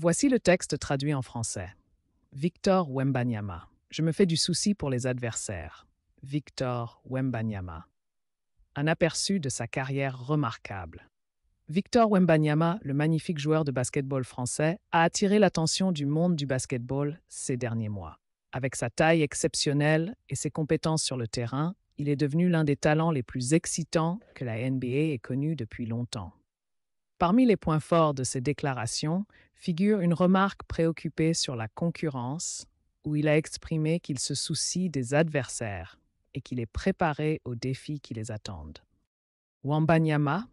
Voici le texte traduit en français. Victor Wembanyama. Je me fais du souci pour les adversaires. Victor Wembanyama. Un aperçu de sa carrière remarquable. Victor Wembanyama, le magnifique joueur de basketball français, a attiré l'attention du monde du basketball ces derniers mois. Avec sa taille exceptionnelle et ses compétences sur le terrain, il est devenu l'un des talents les plus excitants que la NBA ait connu depuis longtemps. Parmi les points forts de ses déclarations figure une remarque préoccupée sur la concurrence, où il a exprimé qu'il se soucie des adversaires et qu'il est préparé aux défis qui les attendent. Wambanyama,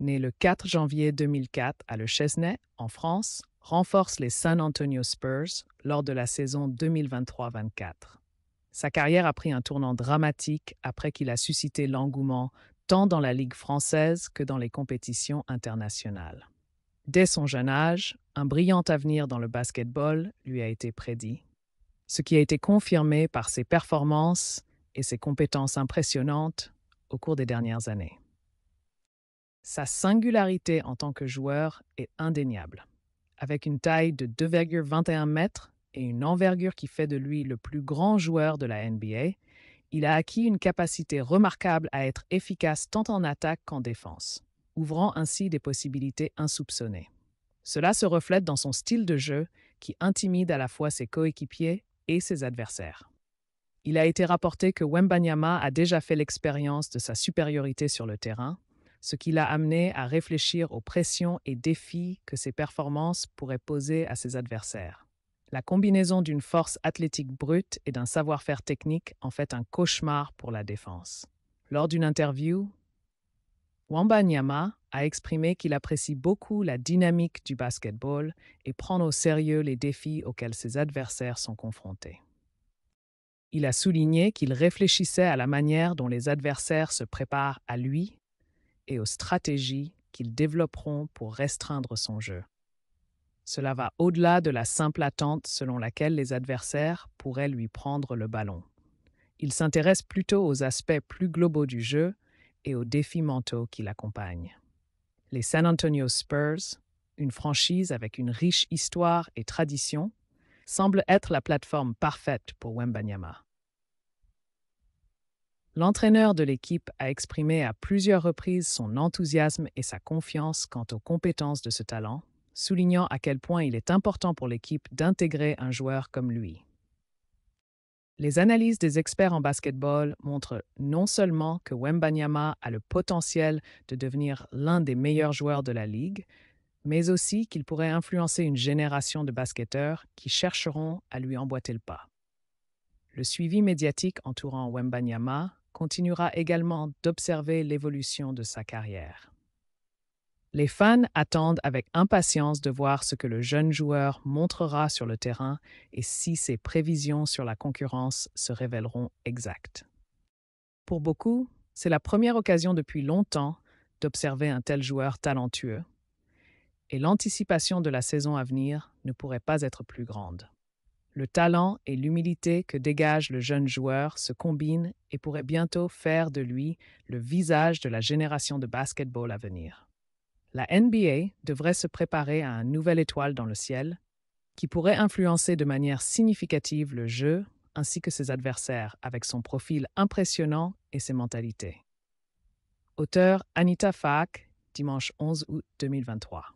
né le 4 janvier 2004 à Le Chesnay, en France, renforce les San Antonio Spurs lors de la saison 2023-24. Sa carrière a pris un tournant dramatique après qu'il a suscité l'engouement tant dans la Ligue française que dans les compétitions internationales. Dès son jeune âge, un brillant avenir dans le basketball lui a été prédit, ce qui a été confirmé par ses performances et ses compétences impressionnantes au cours des dernières années. Sa singularité en tant que joueur est indéniable. Avec une taille de 2,21 mètres et une envergure qui fait de lui le plus grand joueur de la NBA, il a acquis une capacité remarquable à être efficace tant en attaque qu'en défense, ouvrant ainsi des possibilités insoupçonnées. Cela se reflète dans son style de jeu qui intimide à la fois ses coéquipiers et ses adversaires. Il a été rapporté que Wembanyama a déjà fait l'expérience de sa supériorité sur le terrain, ce qui l'a amené à réfléchir aux pressions et défis que ses performances pourraient poser à ses adversaires. La combinaison d'une force athlétique brute et d'un savoir-faire technique en fait un cauchemar pour la défense. Lors d'une interview, Wamba Nyama a exprimé qu'il apprécie beaucoup la dynamique du basketball et prend au sérieux les défis auxquels ses adversaires sont confrontés. Il a souligné qu'il réfléchissait à la manière dont les adversaires se préparent à lui et aux stratégies qu'ils développeront pour restreindre son jeu. Cela va au-delà de la simple attente selon laquelle les adversaires pourraient lui prendre le ballon. Il s'intéresse plutôt aux aspects plus globaux du jeu et aux défis mentaux qui l'accompagnent. Les San Antonio Spurs, une franchise avec une riche histoire et tradition, semble être la plateforme parfaite pour Wembanyama. L'entraîneur de l'équipe a exprimé à plusieurs reprises son enthousiasme et sa confiance quant aux compétences de ce talent soulignant à quel point il est important pour l'équipe d'intégrer un joueur comme lui. Les analyses des experts en basketball montrent non seulement que Wembanyama a le potentiel de devenir l'un des meilleurs joueurs de la ligue, mais aussi qu'il pourrait influencer une génération de basketteurs qui chercheront à lui emboîter le pas. Le suivi médiatique entourant Wembanyama continuera également d'observer l'évolution de sa carrière. Les fans attendent avec impatience de voir ce que le jeune joueur montrera sur le terrain et si ses prévisions sur la concurrence se révéleront exactes. Pour beaucoup, c'est la première occasion depuis longtemps d'observer un tel joueur talentueux, et l'anticipation de la saison à venir ne pourrait pas être plus grande. Le talent et l'humilité que dégage le jeune joueur se combinent et pourraient bientôt faire de lui le visage de la génération de basketball à venir la NBA devrait se préparer à une nouvelle étoile dans le ciel qui pourrait influencer de manière significative le jeu ainsi que ses adversaires avec son profil impressionnant et ses mentalités. Auteur Anita Fak, dimanche 11 août 2023.